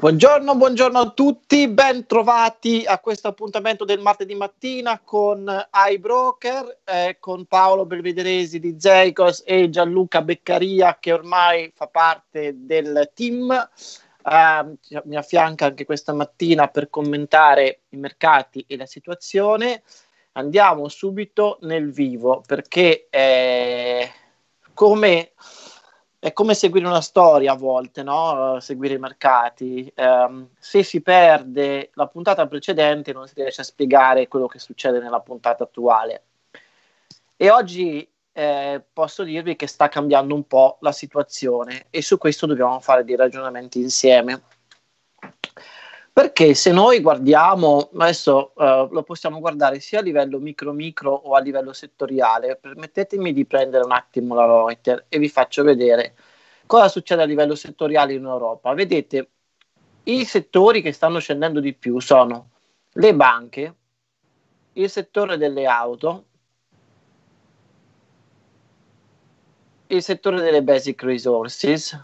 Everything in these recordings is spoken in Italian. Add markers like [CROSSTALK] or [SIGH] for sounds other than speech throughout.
Buongiorno, buongiorno a tutti, ben trovati a questo appuntamento del martedì mattina con iBroker, eh, con Paolo Belvederesi di Zeicos e Gianluca Beccaria che ormai fa parte del team. Eh, mi affianca anche questa mattina per commentare i mercati e la situazione. Andiamo subito nel vivo perché eh, come è come seguire una storia a volte, no? seguire i mercati. Eh, se si perde la puntata precedente non si riesce a spiegare quello che succede nella puntata attuale. E oggi eh, posso dirvi che sta cambiando un po' la situazione e su questo dobbiamo fare dei ragionamenti insieme. Perché se noi guardiamo, adesso eh, lo possiamo guardare sia a livello micro-micro o a livello settoriale, permettetemi di prendere un attimo la Reuters e vi faccio vedere cosa succede a livello settoriale in Europa. Vedete, i settori che stanno scendendo di più sono le banche, il settore delle auto, il settore delle basic resources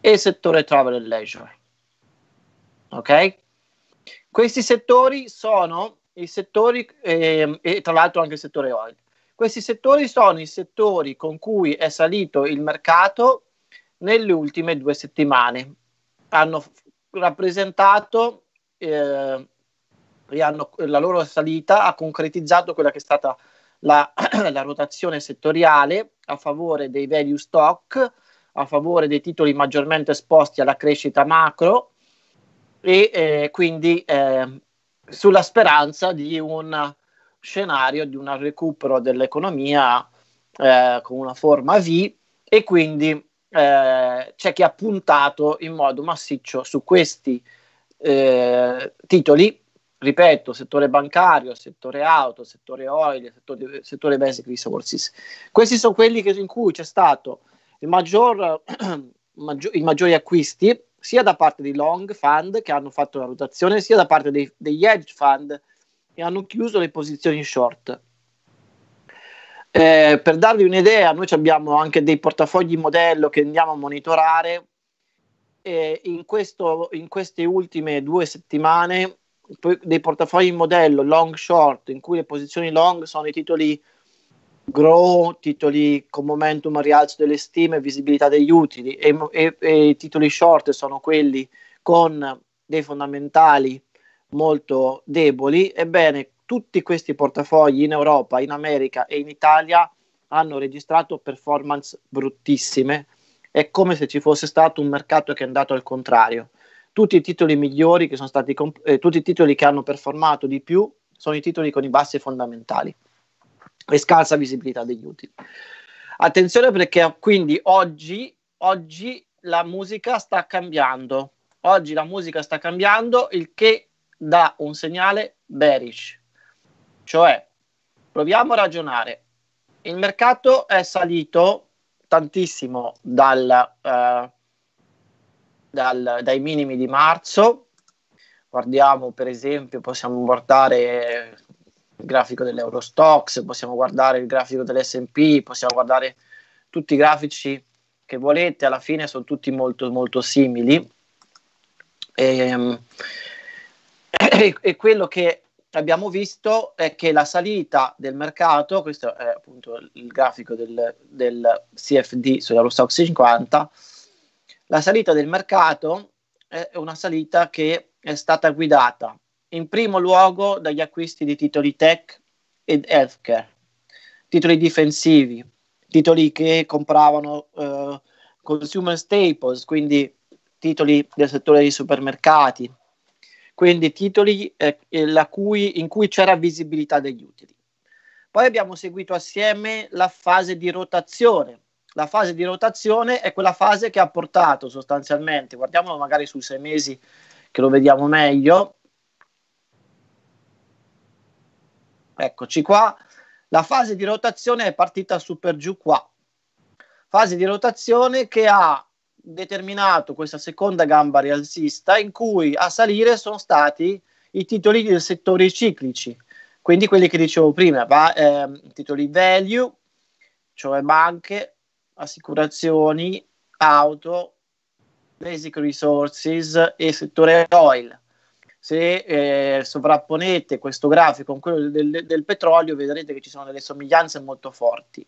e il settore travel and leisure ok? Questi settori sono i settori, eh, e tra l'altro anche il settore oil, questi settori sono i settori con cui è salito il mercato nelle ultime due settimane. Hanno rappresentato eh, hanno, la loro salita, ha concretizzato quella che è stata la, [CLEARS THROAT] la rotazione settoriale a favore dei value stock, a favore dei titoli maggiormente esposti alla crescita macro e eh, quindi eh, sulla speranza di un scenario di un recupero dell'economia eh, con una forma V e quindi eh, c'è chi ha puntato in modo massiccio su questi eh, titoli, ripeto, settore bancario, settore auto, settore oil, settore, settore basic resources. Questi sono quelli che, in cui c'è stato il maggior, [CLEARS THROAT] maggior, i maggiori acquisti sia da parte dei long fund che hanno fatto la rotazione, sia da parte dei, degli hedge fund che hanno chiuso le posizioni short. Eh, per darvi un'idea, noi abbiamo anche dei portafogli modello che andiamo a monitorare. Eh, in, questo, in queste ultime due settimane, dei portafogli modello long short, in cui le posizioni long sono i titoli grow, titoli con momentum, rialzo delle stime, visibilità degli utili e, e, e, titoli short sono quelli con dei fondamentali molto deboli. Ebbene, tutti questi portafogli in Europa, in America e in Italia hanno registrato performance bruttissime. È come se ci fosse stato un mercato che è andato al contrario. Tutti i titoli migliori che sono stati comp- eh, tutti i titoli che hanno performato di più sono i titoli con i bassi fondamentali e scarsa visibilità degli utili. Attenzione perché quindi oggi, oggi la musica sta cambiando, oggi la musica sta cambiando, il che dà un segnale bearish. Cioè, proviamo a ragionare. Il mercato è salito tantissimo dal, eh, dal, dai minimi di marzo. Guardiamo, per esempio, possiamo guardare il grafico dell'Eurostox, possiamo guardare il grafico dell'SP, possiamo guardare tutti i grafici che volete, alla fine sono tutti molto, molto simili. Ehm, e, e, quello che abbiamo visto è che la salita del mercato, questo è appunto il grafico del, del CFD sull'Eurostox 50, la salita del mercato è una salita che è stata guidata in primo luogo dagli acquisti di titoli tech ed healthcare, titoli difensivi, titoli che compravano eh, consumer staples, quindi titoli del settore dei supermercati, quindi titoli eh, cui, in cui c'era visibilità degli utili. Poi abbiamo seguito assieme la fase di rotazione. La fase di rotazione è quella fase che ha portato sostanzialmente, guardiamolo magari sui sei mesi che lo vediamo meglio, Eccoci qua. La fase di rotazione è partita su per giù qua. Fase di rotazione che ha determinato questa seconda gamba rialzista in cui a salire sono stati i titoli del settore ciclici, quindi quelli che dicevo prima, va, eh, titoli value, cioè banche, assicurazioni, auto, basic resources e settore oil se eh, sovrapponete questo grafico con quello del, del, petrolio, vedrete che ci sono delle somiglianze molto forti.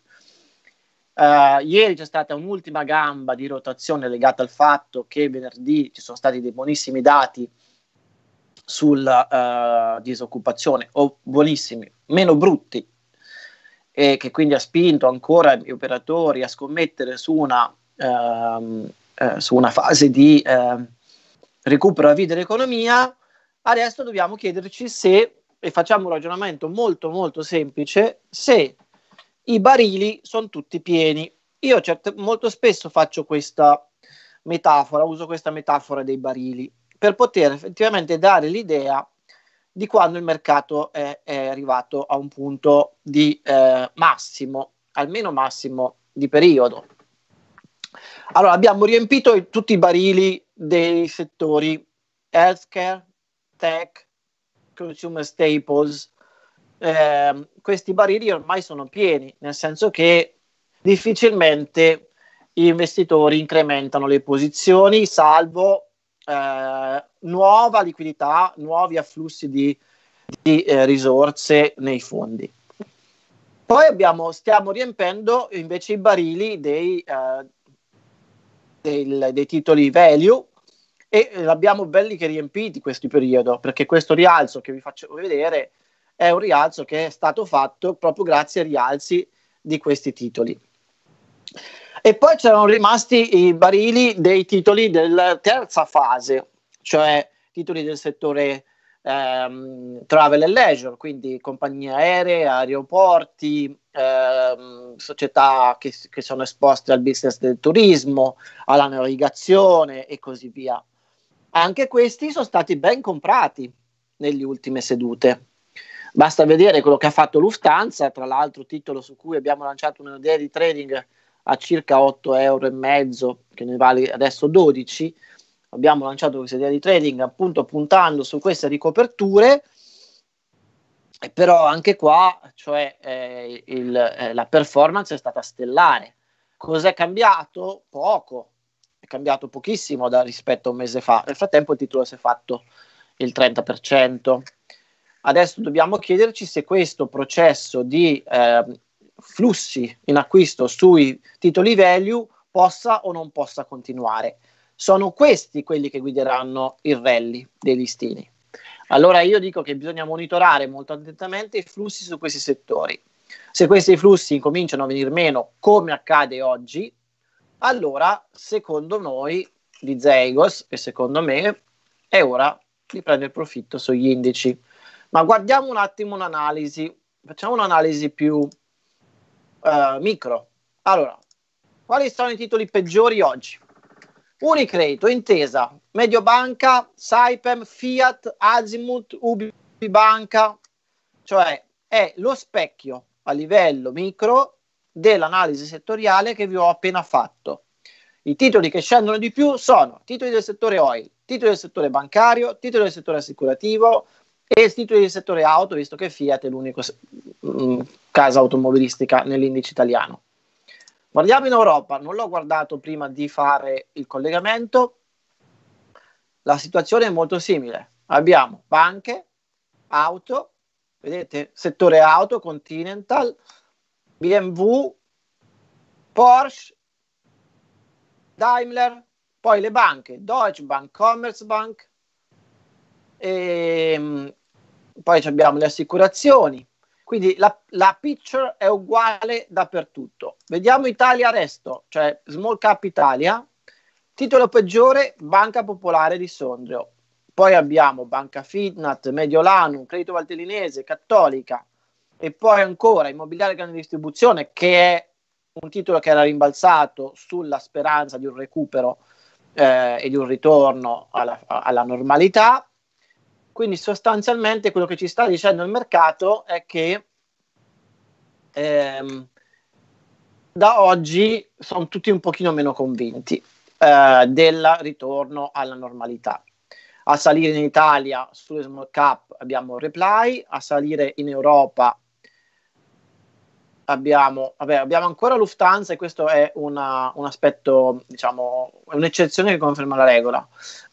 Uh, ieri c'è stata un'ultima gamba di rotazione legata al fatto che venerdì ci sono stati dei buonissimi dati sulla uh, eh, disoccupazione, o buonissimi, meno brutti, e che quindi ha spinto ancora gli operatori a scommettere su una, uh, su una fase di recupero a vita dell'economia Adesso dobbiamo chiederci se, e facciamo un ragionamento molto molto semplice, se i barili sono tutti pieni. Io cert- molto spesso faccio questa metafora, uso questa metafora dei barili per poter effettivamente dare l'idea di quando il mercato è, è arrivato a un punto di eh, massimo, almeno massimo di periodo. Allora, abbiamo riempito tutti i barili dei settori healthcare, tech, consumer staples, eh, questi barili ormai sono pieni, nel senso che difficilmente gli investitori incrementano le posizioni, salvo eh, nuova liquidità, nuovi afflussi di, di eh, risorse nei fondi. Poi abbiamo, stiamo riempendo invece i barili dei, eh, del, dei titoli value, e eh, l'abbiamo belli che riempiti questo periodo, perché questo rialzo che vi faccio vedere è un rialzo che è stato fatto proprio grazie ai rialzi di questi titoli. E poi c'erano rimasti i barili dei titoli della terza fase, cioè titoli del settore ehm, travel and leisure, quindi compagnie aeree, aeroporti, ehm, società che, che sono esposte al business del turismo, alla navigazione e così via anche questi sono stati ben comprati nelle ultime sedute. Basta vedere quello che ha fatto Lufthansa, tra l'altro titolo su cui abbiamo lanciato un'idea di trading a circa 8,5 euro, che ne vale adesso 12. Abbiamo lanciato questa idea di trading appunto puntando su queste ricoperture, e però anche qua cioè, eh, il, eh, la performance è stata stellare. Cos'è cambiato? Poco, cambiato pochissimo da, rispetto a un mese fa. Nel frattempo il titolo si è fatto il 30%. Adesso dobbiamo chiederci se questo processo di eh, flussi in acquisto sui titoli value possa o non possa continuare. Sono questi quelli che guideranno il rally dei listini. Allora io dico che bisogna monitorare molto attentamente i flussi su questi settori. Se questi flussi incominciano a venire meno, come accade oggi, allora secondo noi di Zegos e secondo me è ora di prendere profitto sugli indici. Ma guardiamo un attimo un'analisi, facciamo un'analisi più uh, micro. Allora, quali sono i titoli peggiori oggi? Unicredito, Intesa, Mediobanca, Saipem, Fiat, Azimut, Ubibanca, cioè è lo specchio a livello micro dell'analisi settoriale che vi ho appena fatto. I titoli che scendono di più sono titoli del settore oil, titoli del settore bancario, titoli del settore assicurativo e titoli del settore auto, visto che Fiat è l'unica mm, casa automobilistica nell'indice italiano. Guardiamo in Europa, non l'ho guardato prima di fare il collegamento, la situazione è molto simile. Abbiamo banche, auto, vedete, settore auto, Continental, BMW, Porsche, Daimler, poi le banche, Deutsche Bank, Commerzbank, e, ehm, poi abbiamo le assicurazioni. Quindi la, la, picture è uguale dappertutto. Vediamo Italia Resto, cioè Small Cap Italia, titolo peggiore Banca Popolare di Sondrio. Poi abbiamo Banca Fitnat, Mediolanum, Credito Valtellinese, Cattolica, e poi ancora Immobiliare Grande Distribuzione, che è un titolo che era rimbalzato sulla speranza di un recupero eh, e di un ritorno alla, alla normalità. Quindi sostanzialmente quello che ci sta dicendo il mercato è che ehm, da oggi sono tutti un pochino meno convinti eh, del ritorno alla normalità. A salire in Italia sulle small cap abbiamo Reply, a salire in Europa abbiamo, vabbè, abbiamo ancora Lufthansa e questo è una, un aspetto, diciamo, un'eccezione che conferma la regola,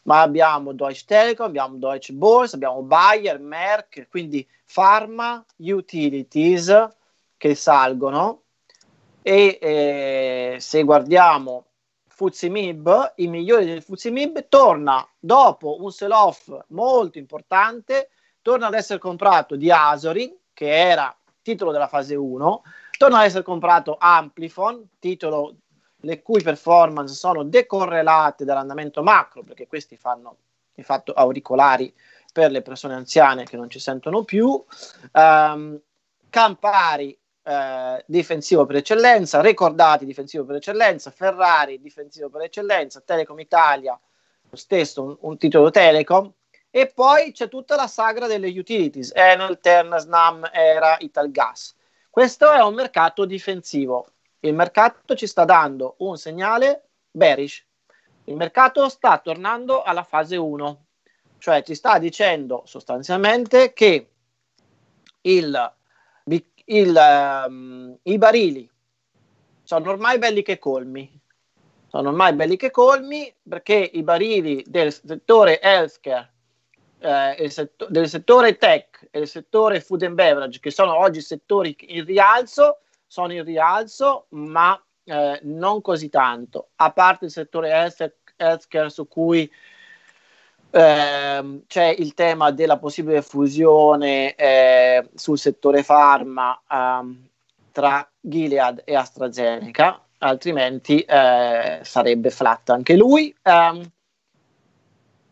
ma abbiamo Deutsche Telekom, abbiamo Deutsche Börse, abbiamo Bayer, Merck, quindi pharma, utilities che salgono e eh, se guardiamo Fuzimib, i migliori del Fuzimib, torna dopo un sell-off molto importante, torna ad essere comprato di Asori, che era titolo della fase 1, torna ad essere comprato Amplifon, titolo le cui performance sono decorrelate dall'andamento macro, perché questi fanno di fatto auricolari per le persone anziane che non ci sentono più. Um, Campari, eh, difensivo per eccellenza, Ricordati, difensivo per eccellenza, Ferrari, difensivo per eccellenza, Telecom Italia, lo stesso, un, un titolo Telecom. E poi c'è tutta la sagra delle utilities, Enel, Terna, Snam, Era, Italgas questo è un mercato difensivo. Il mercato ci sta dando un segnale bearish. Il mercato sta tornando alla fase 1, cioè ci sta dicendo sostanzialmente che il, il, um, i barili sono ormai belli che colmi. Sono ormai belli che colmi perché i barili del settore healthcare eh, setto- del settore tech e del settore food and beverage, che sono oggi settori in rialzo, sono in rialzo, ma eh, non così tanto, a parte il settore healthcare su cui eh, c'è il tema della possibile fusione eh, sul settore farma ehm, tra Gilead e AstraZeneca, altrimenti eh, sarebbe flat anche lui. Ehm,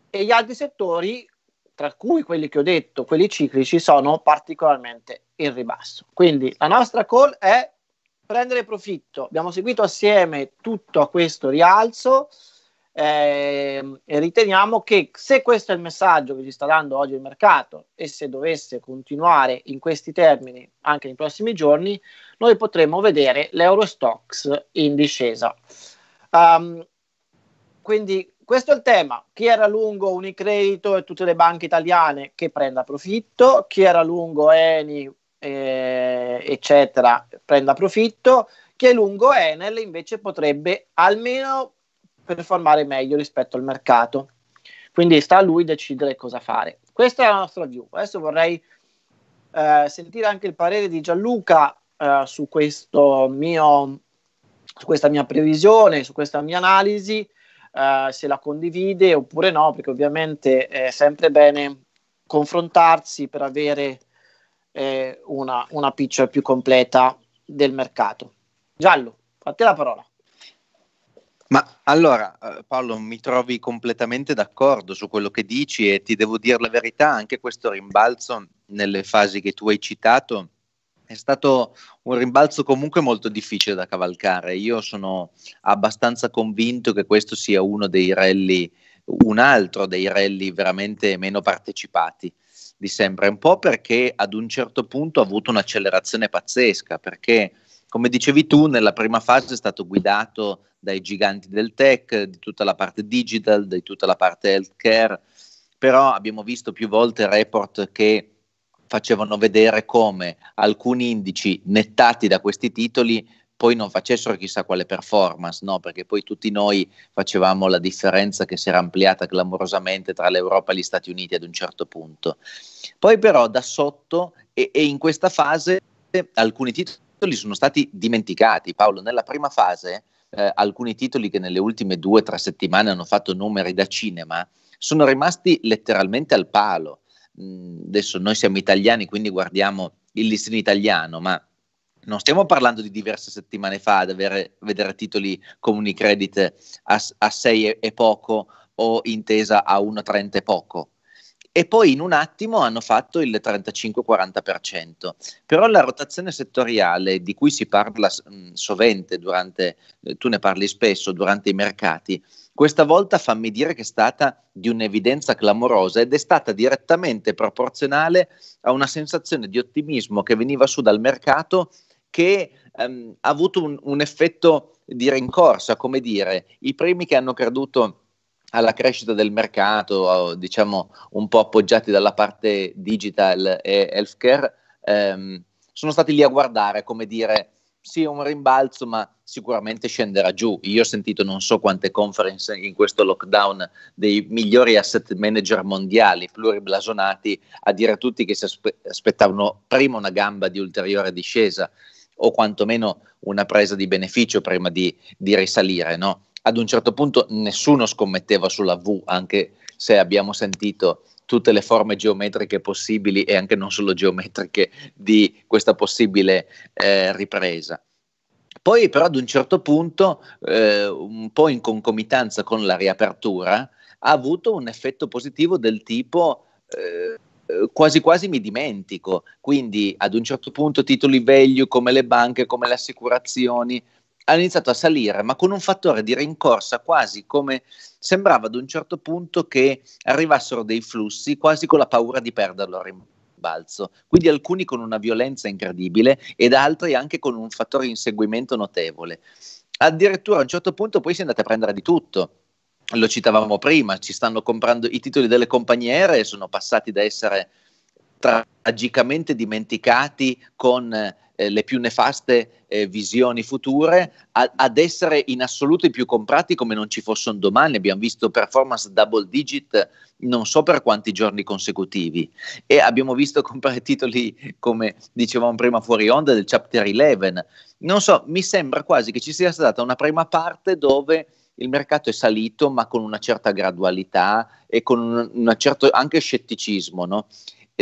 e gli altri settori tra cui quelli che ho detto, quelli ciclici, sono particolarmente in ribasso. Quindi la nostra call è prendere profitto. Abbiamo seguito assieme tutto a questo rialzo eh, e riteniamo che se questo è il messaggio che ci sta dando oggi il mercato e se dovesse continuare in questi termini anche nei prossimi giorni, noi potremmo vedere l'Eurostox in discesa. Um, quindi questo è il tema. Chi era lungo Unicredito e tutte le banche italiane che prenda profitto, chi era lungo Eni, eh, eccetera, prenda profitto, chi è lungo Enel invece potrebbe almeno performare meglio rispetto al mercato. Quindi sta a lui decidere cosa fare. Questa è la nostra view. Adesso vorrei eh, sentire anche il parere di Gianluca eh, su, mio, su questa mia previsione, su questa mia analisi eh, se la condivide oppure no, perché ovviamente è sempre bene confrontarsi per avere eh, una, una picture più completa del mercato. Giallo, a te la parola. Ma allora eh, Paolo, mi trovi completamente d'accordo su quello che dici e ti devo dire la verità, anche questo rimbalzo nelle fasi che tu hai citato è stato un rimbalzo comunque molto difficile da cavalcare. Io sono abbastanza convinto che questo sia uno dei rally, un altro dei rally veramente meno partecipati di sempre, un po' perché ad un certo punto ha avuto un'accelerazione pazzesca, perché come dicevi tu, nella prima fase è stato guidato dai giganti del tech, di tutta la parte digital, di tutta la parte healthcare, però abbiamo visto più volte report che facevano vedere come alcuni indici nettati da questi titoli poi non facessero chissà quale performance, no? perché poi tutti noi facevamo la differenza che si era ampliata clamorosamente tra l'Europa e gli Stati Uniti ad un certo punto. Poi però da sotto e, e in questa fase eh, alcuni titoli sono stati dimenticati. Paolo, nella prima fase eh, alcuni titoli che nelle ultime due o tre settimane hanno fatto numeri da cinema sono rimasti letteralmente al palo adesso noi siamo italiani, quindi guardiamo il listino italiano, ma non stiamo parlando di diverse settimane fa, ad avere, vedere titoli con Unicredit a, 6 e, poco o intesa a 1,30 e poco. E poi in un attimo hanno fatto il 35-40%. Però la rotazione settoriale di cui si parla mh, sovente durante, tu ne parli spesso, durante i mercati, questa volta fammi dire che è stata di un'evidenza clamorosa ed è stata direttamente proporzionale a una sensazione di ottimismo che veniva su dal mercato che ehm, ha avuto un, un effetto di rincorsa, come dire, i primi che hanno creduto alla crescita del mercato, diciamo un po' appoggiati dalla parte digital e healthcare, ehm, sono stati lì a guardare, come dire, sì, un rimbalzo, ma sicuramente scenderà giù. Io ho sentito non so quante conference in questo lockdown dei migliori asset manager mondiali, pluriblasonati, a dire a tutti che si aspettavano prima una gamba di ulteriore discesa o quantomeno una presa di beneficio prima di, di risalire. No? Ad un certo punto nessuno scommetteva sulla V, anche se abbiamo sentito tutte le forme geometriche possibili e anche non solo geometriche di questa possibile eh, ripresa. Poi però ad un certo punto, eh, un po' in concomitanza con la riapertura, ha avuto un effetto positivo del tipo... Eh, quasi quasi mi dimentico. Quindi ad un certo punto titoli value come le banche, come le assicurazioni, hanno iniziato a salire, ma con un fattore di rincorsa quasi come sembrava ad un certo punto che arrivassero dei flussi, quasi con la paura di perderlo a rimbalzo. Quindi alcuni con una violenza incredibile ed altri anche con un fattore di inseguimento notevole. Addirittura a un certo punto poi si è andati a prendere di tutto lo citavamo prima, ci stanno comprando i titoli delle compagniere, sono passati da essere tragicamente dimenticati con eh, le più nefaste eh, visioni future a, ad essere in assoluto i più comprati come non ci fossero domani. Abbiamo visto performance double digit non so per quanti giorni consecutivi e abbiamo visto comprare titoli come dicevamo prima fuori onda del chapter 11. Non so, mi sembra quasi che ci sia stata una prima parte dove il mercato è salito ma con una certa gradualità e con un, un certo anche scetticismo, no?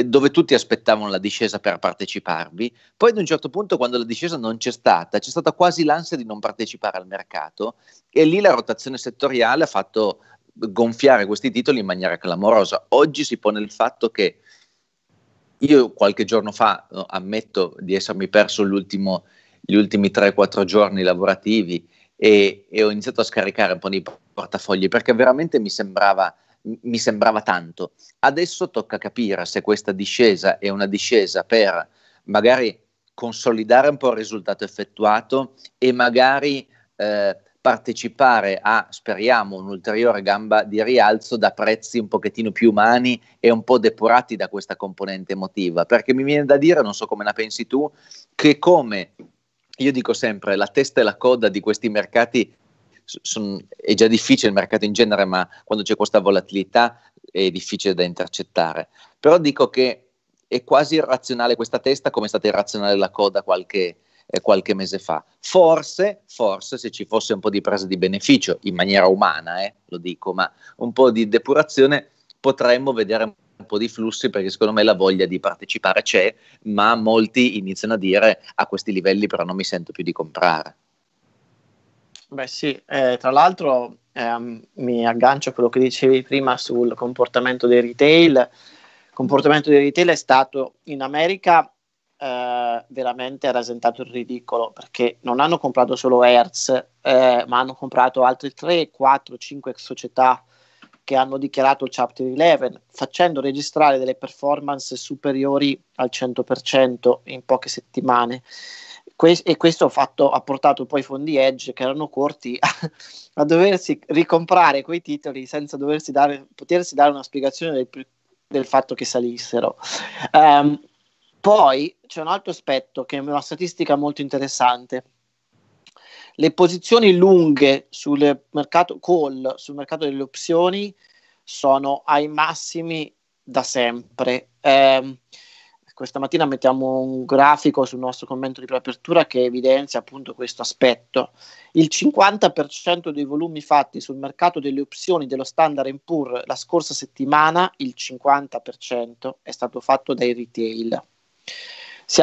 dove tutti aspettavano la discesa per parteciparvi, poi ad un certo punto quando la discesa non c'è stata, c'è stata quasi l'ansia di non partecipare al mercato e lì la rotazione settoriale ha fatto gonfiare questi titoli in maniera clamorosa. Oggi si pone il fatto che io qualche giorno fa no, ammetto di essermi perso gli ultimi 3-4 giorni lavorativi e, e ho iniziato a scaricare un po' di portafogli perché veramente mi sembrava mi sembrava tanto. Adesso tocca capire se questa discesa è una discesa per magari consolidare un po' il risultato effettuato e magari eh, partecipare a, speriamo, un'ulteriore gamba di rialzo da prezzi un pochettino più umani e un po' depurati da questa componente emotiva. Perché mi viene da dire, non so come la pensi tu, che come io dico sempre, la testa e la coda di questi mercati son, è già difficile il mercato in genere, ma quando c'è questa volatilità è difficile da intercettare. Però dico che è quasi irrazionale questa testa come è stata irrazionale la coda qualche, eh, qualche mese fa. Forse, forse se ci fosse un po' di presa di beneficio, in maniera umana, eh, lo dico, ma un po' di depurazione, potremmo vedere un po' di flussi perché secondo me la voglia di partecipare c'è, ma molti iniziano a dire a questi livelli però non mi sento più di comprare. Beh sì, eh, tra l'altro ehm, mi aggancio a quello che dicevi prima sul comportamento dei retail. Il comportamento dei retail è stato in America eh, veramente rasentato il ridicolo perché non hanno comprato solo Hertz, eh, ma hanno comprato altre 3, 4, 5 società che hanno dichiarato il Chapter 11, facendo registrare delle performance superiori al 100% in poche settimane que- e questo fatto, ha portato poi i fondi Edge, che erano corti, a, [LAUGHS] a doversi ricomprare quei titoli senza dare, potersi dare una spiegazione del, del fatto che salissero. Um, poi c'è un altro aspetto che è una statistica molto interessante. Le posizioni lunghe sul mercato call, sul mercato delle opzioni, sono ai massimi da sempre. Um, questa mattina mettiamo un grafico sul nostro commento di preapertura che evidenzia appunto questo aspetto. Il 50% dei volumi fatti sul mercato delle opzioni dello Standard Poor la scorsa settimana, il 50% è stato fatto dai retail.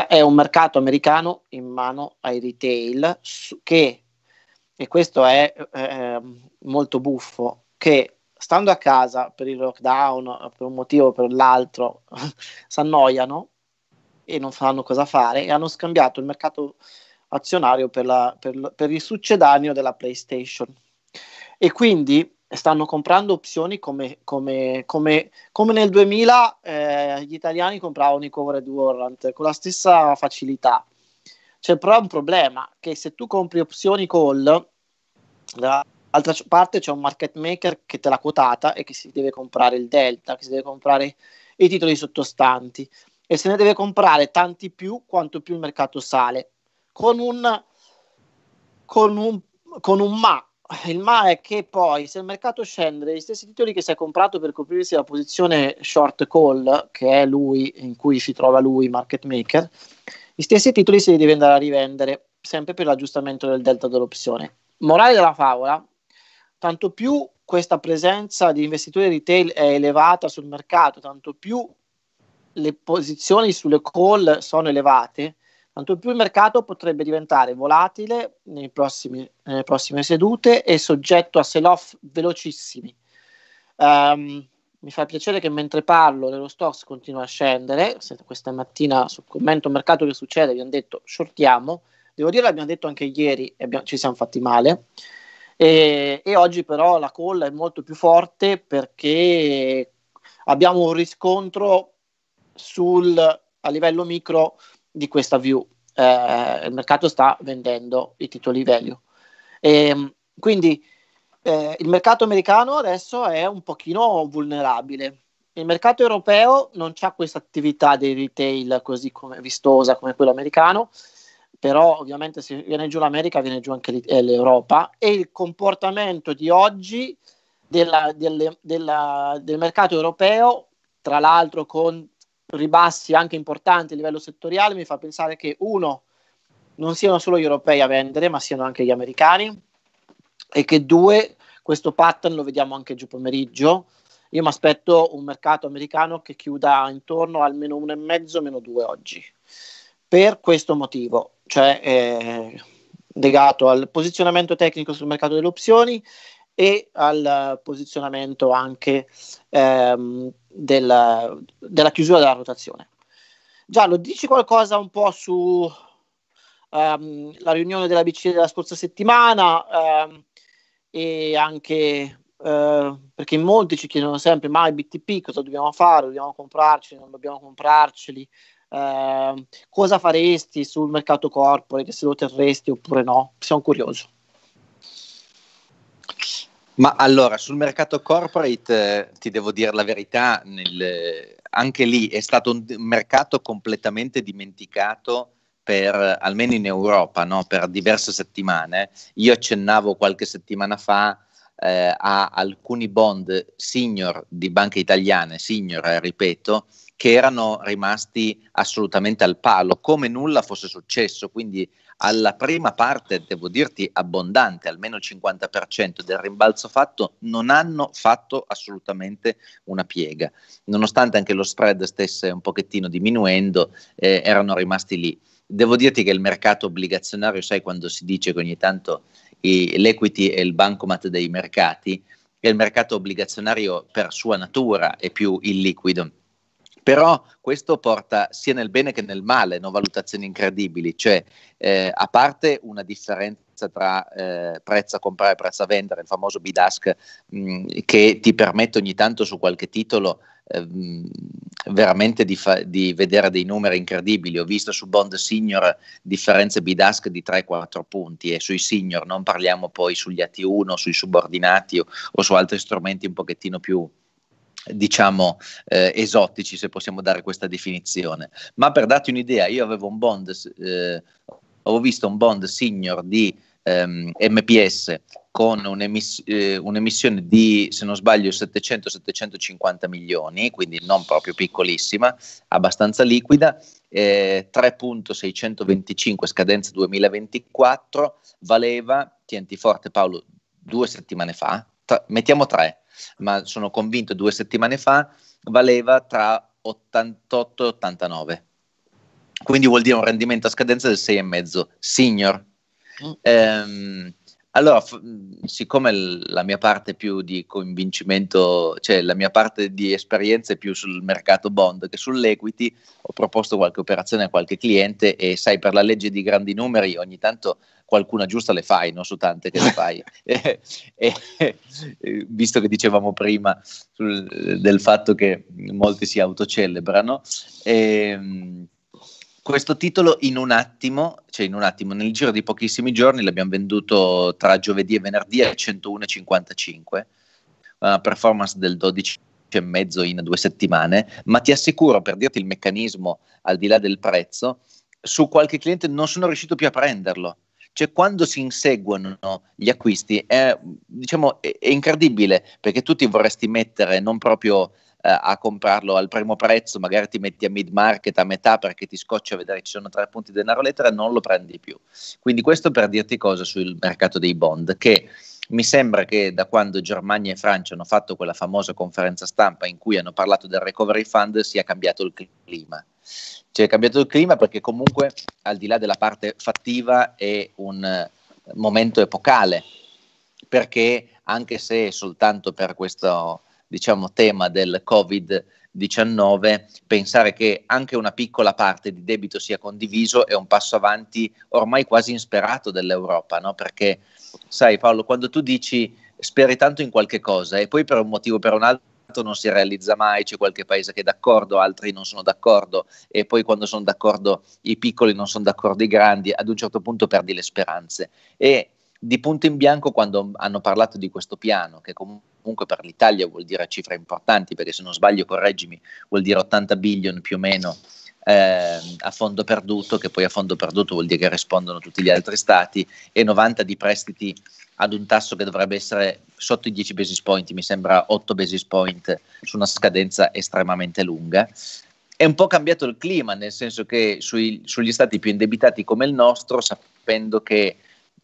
È un mercato americano in mano ai retail che, e questo è eh, molto buffo, che stando a casa per il lockdown, per un motivo o per l'altro, si [LAUGHS] annoiano e non sanno cosa fare e hanno scambiato il mercato azionario per, la, per, per il succedaneo della PlayStation. E quindi stanno comprando opzioni come, come, come, come nel 2000 eh, gli italiani compravano i covered warrant con la stessa facilità. C'è però un problema che se tu compri opzioni call, dall'altra parte c'è un market maker che te l'ha quotata e che si deve comprare il delta, che si deve comprare i titoli sottostanti e se ne deve comprare tanti più quanto più il mercato sale. Con un, con un, con un ma. Il ma è che poi se il mercato scende, gli stessi titoli che si è comprato per coprirsi la posizione short call, che è lui in cui si trova lui, market maker, gli stessi titoli si deve andare a rivendere sempre per l'aggiustamento del delta dell'opzione. Morale della favola, tanto più questa presenza di investitori retail è elevata sul mercato, tanto più le posizioni sulle call sono elevate, tanto più il mercato potrebbe diventare volatile nei prossimi, nelle prossime sedute e soggetto a sell-off velocissimi. Um, mi fa piacere che mentre parlo l'euro stocks continua a scendere, questa mattina sul commento mercato che succede abbiamo detto shortiamo, devo dire l'abbiamo detto anche ieri e abbiamo, ci siamo fatti male. E, e, oggi però la call è molto più forte perché abbiamo un riscontro sul, a livello micro di questa view. Eh, il mercato sta vendendo i titoli value. E, ehm, quindi eh, il mercato americano adesso è un pochino vulnerabile. Il mercato europeo non ha questa attività dei retail così come, vistosa come quello americano, però ovviamente se viene giù l'America viene giù anche eh, l'Europa e il comportamento di oggi della, delle, della, del mercato europeo, tra l'altro con ribassi anche importanti a livello settoriale mi fa pensare che uno non siano solo gli europei a vendere ma siano anche gli americani e che due questo pattern lo vediamo anche giù pomeriggio io mi aspetto un mercato americano che chiuda intorno al meno uno e mezzo meno due oggi per questo motivo cioè eh, legato al posizionamento tecnico sul mercato delle opzioni e al posizionamento anche ehm, della, della chiusura della rotazione. Giallo, dici qualcosa un po' su um, la riunione della BCE della scorsa settimana um, e anche uh, perché in molti ci chiedono sempre ma il BTP cosa dobbiamo fare, dobbiamo comprarceli, non dobbiamo comprarceli, uh, cosa faresti sul mercato corporate, se lo terresti oppure no, sono curioso. Ma allora, sul mercato corporate, eh, ti devo dire la verità, nel, anche lì è stato un mercato completamente dimenticato per, eh, almeno in Europa, no? per diverse settimane. Io accennavo qualche settimana fa eh, a alcuni bond senior di banche italiane, senior eh, ripeto, che erano rimasti assolutamente al palo, come nulla fosse successo, quindi alla prima parte, devo dirti, abbondante, almeno il 50% del rimbalzo fatto, non hanno fatto assolutamente una piega. Nonostante anche lo spread stesse un pochettino diminuendo, eh, erano rimasti lì. Devo dirti che il mercato obbligazionario, sai quando si dice che ogni tanto i, l'equity è il bancomat dei mercati, e il mercato obbligazionario per sua natura è più illiquido però questo porta sia nel bene che nel male, no? valutazioni incredibili, cioè eh, a parte una differenza tra eh, prezzo a comprare e prezzo a vendere, il famoso bidask che ti permette ogni tanto su qualche titolo ehm, veramente di, fa- di, vedere dei numeri incredibili. Ho visto su Bond Senior differenze bidask di 3-4 punti e sui senior non parliamo poi sugli AT1, sui subordinati o, o su altri strumenti un pochettino più diciamo eh, esotici se possiamo dare questa definizione ma per darti un'idea io avevo un bond eh, avevo visto un bond senior di ehm, MPS con un'emiss- eh, un'emissione di se non sbaglio 700-750 milioni quindi non proprio piccolissima abbastanza liquida 3.625 scadenza 2024 valeva tienti forte Paolo due settimane fa tra- mettiamo tre ma sono convinto due settimane fa, valeva tra 88 e 89. Quindi vuol dire un rendimento a scadenza del 6,5, senior. Mm. Ehm, allora, f- siccome l- la mia parte più di convincimento, cioè la mia parte di esperienza è più sul mercato bond che sull'equity, ho proposto qualche operazione a qualche cliente e sai, per la legge di grandi numeri ogni tanto qualcuna giusta le fai, non su tante che le [LAUGHS] fai. e, [LAUGHS] e, eh, eh, eh, visto che dicevamo prima sul, del fatto che molti si autocelebrano, ehm, questo titolo in un attimo, cioè in un attimo, nel giro di pochissimi giorni l'abbiamo venduto tra giovedì e venerdì a 101,55, una performance del 12 e mezzo in due settimane, ma ti assicuro per dirti il meccanismo al di là del prezzo, su qualche cliente non sono riuscito più a prenderlo cioè, quando si inseguono gli acquisti è, diciamo, è, incredibile perché tu ti vorresti mettere non proprio eh, a comprarlo al primo prezzo, magari ti metti a mid market a metà perché ti scoccia a vedere che ci sono tre punti denaro lettera, e non lo prendi più. Quindi questo per dirti cosa sul mercato dei bond, che mi sembra che da quando Germania e Francia hanno fatto quella famosa conferenza stampa in cui hanno parlato del recovery fund sia cambiato il clima. Cioè è cambiato il clima perché comunque al di là della parte fattiva è un eh, momento epocale, perché anche se soltanto per questo diciamo, tema del Covid-19, pensare che anche una piccola parte di debito sia condiviso è un passo avanti ormai quasi insperato dell'Europa, no? perché sai Paolo, quando tu dici speri tanto in qualche cosa e poi per un motivo o per un altro non si realizza mai, c'è qualche paese che è d'accordo, altri non sono d'accordo e poi quando sono d'accordo i piccoli non sono d'accordo i grandi, ad un certo punto perdi le speranze. E di punto in bianco quando hanno parlato di questo piano, che comunque comunque per l'Italia vuol dire cifre importanti, perché se non sbaglio, correggimi, vuol dire 80 billion più o meno eh, a fondo perduto, che poi a fondo perduto vuol dire che rispondono tutti gli altri stati, e 90 di prestiti ad un tasso che dovrebbe essere sotto i 10 basis point, mi sembra 8 basis point su una scadenza estremamente lunga. È un po' cambiato il clima, nel senso che sui, sugli stati più indebitati come il nostro, sapendo che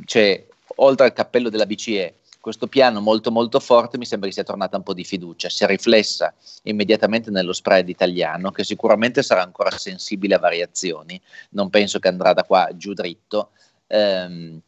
c'è oltre al cappello della BCE questo piano molto molto forte mi sembra che sia tornata un po' di fiducia, si è riflessa immediatamente nello spread italiano che sicuramente sarà ancora sensibile a variazioni, non penso che andrà da qua giù dritto ehm,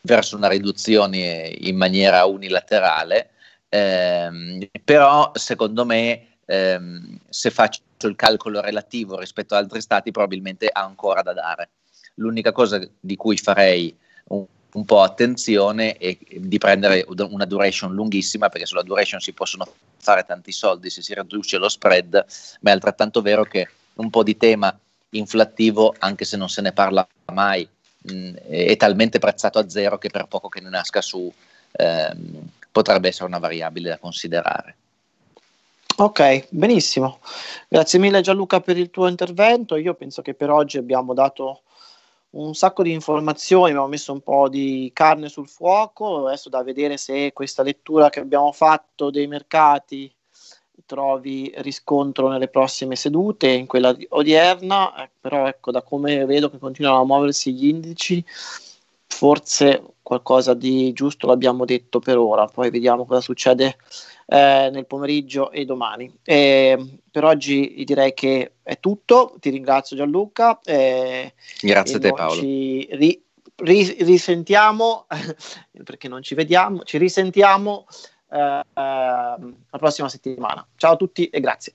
verso una riduzione in maniera unilaterale, ehm, però secondo me ehm, se faccio il calcolo relativo rispetto ad altri stati probabilmente ha ancora da dare. L'unica cosa di cui farei un un po' attenzione e, di prendere una duration lunghissima perché sulla duration si possono fare tanti soldi se si riduce lo spread, ma è altrettanto vero che un po' di tema inflattivo, anche se non se ne parla mai, mh, è talmente prezzato a zero che per poco che ne nasca su ehm, potrebbe essere una variabile da considerare. Ok, benissimo. Grazie mille Gianluca per il tuo intervento. Io penso che per oggi abbiamo dato un sacco di informazioni, abbiamo messo un po' di carne sul fuoco, adesso da vedere se questa lettura che abbiamo fatto dei mercati trovi riscontro nelle prossime sedute, in quella odierna, eh, però ecco da come vedo che continuano a muoversi gli indici, forse qualcosa di giusto l'abbiamo detto per ora, poi vediamo cosa succede eh, nel pomeriggio e domani. E, per oggi direi che è tutto, ti ringrazio Gianluca. Eh, Grazie a te Paolo. Ci ri, ri, risentiamo, [LAUGHS] perché non ci vediamo, ci risentiamo eh, ehm, la prossima settimana. Ciao a tutti e grazie.